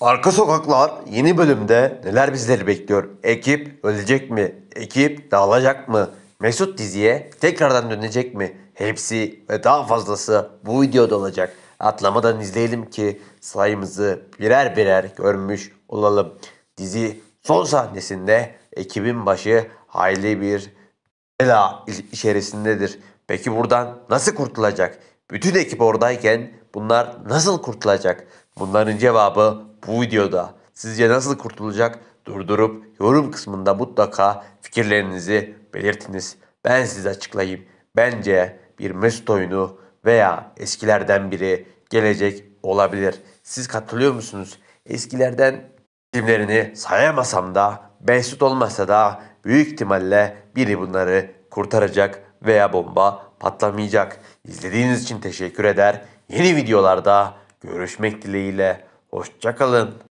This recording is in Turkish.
Arka Sokaklar yeni bölümde neler bizleri bekliyor? Ekip ölecek mi? Ekip dağılacak mı? Mesut diziye tekrardan dönecek mi? Hepsi ve daha fazlası bu videoda olacak. Atlamadan izleyelim ki sayımızı birer birer görmüş olalım. Dizi son sahnesinde ekibin başı hayli bir bela içerisindedir. Peki buradan nasıl kurtulacak? Bütün ekip oradayken bunlar nasıl kurtulacak? Bunların cevabı bu videoda. Sizce nasıl kurtulacak? Durdurup yorum kısmında mutlaka fikirlerinizi belirtiniz. Ben size açıklayayım. Bence bir Mesut oyunu veya eskilerden biri gelecek olabilir. Siz katılıyor musunuz? Eskilerden isimlerini sayamasam da Mesut olmasa da büyük ihtimalle biri bunları kurtaracak veya bomba Atlamayacak. İzlediğiniz için teşekkür eder. Yeni videolarda görüşmek dileğiyle. Hoşçakalın.